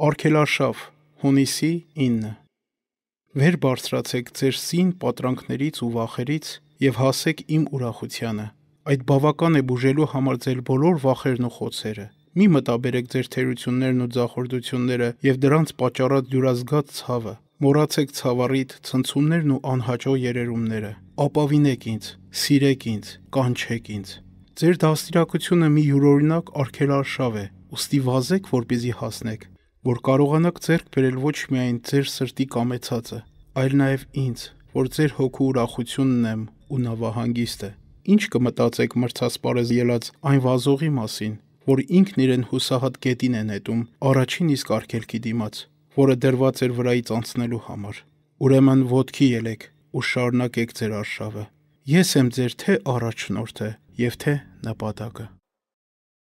Արքելաշավ, հունիսի 9։ Վեր բարձրացեք ձեր սին պատրանքներից ու վախերից եւ հասեք իմ ուրախությանը։ Այդ բավական է բուժելու համար ձեր բոլոր վախերն ու խոցերը։ Մի մտաբերեք ձեր թերություններն ու ձախորդությունները եւ դրանց պատճառած դյուրազգաց ցավը։ Մոռացեք ցավառիտ ցնցումներն ու անհաջող երերումները։ Ապավինեք ինձ, սիրեք ինձ, կանչեք ինձ։ Ձեր դաստիարակությունը մի յուրօրինակ արքելարշավ է։ Ոստի վազեք, որպեսզի հասնեք որ կարողանաք ձեռք բերել ոչ միայն ձեր սրտի կամեցածը, այլ նաև ինձ, որ ձեր հոգու ուրախությունն եմ ու նավահանգիստը։ Ինչ կմտածեք մրցասպարեզ ելած այն վազողի մասին, որ ինքն իրեն հուսահատ գետին է նետում առաջին իսկ արկելքի դիմաց, որը դրված էր վրայից անցնելու համար։ Ուրեմն ոդքի ելեք ու շարունակեք ձեր արշավը։ Ես եմ ձեր թե առաջնորդը եւ թե նպատակը։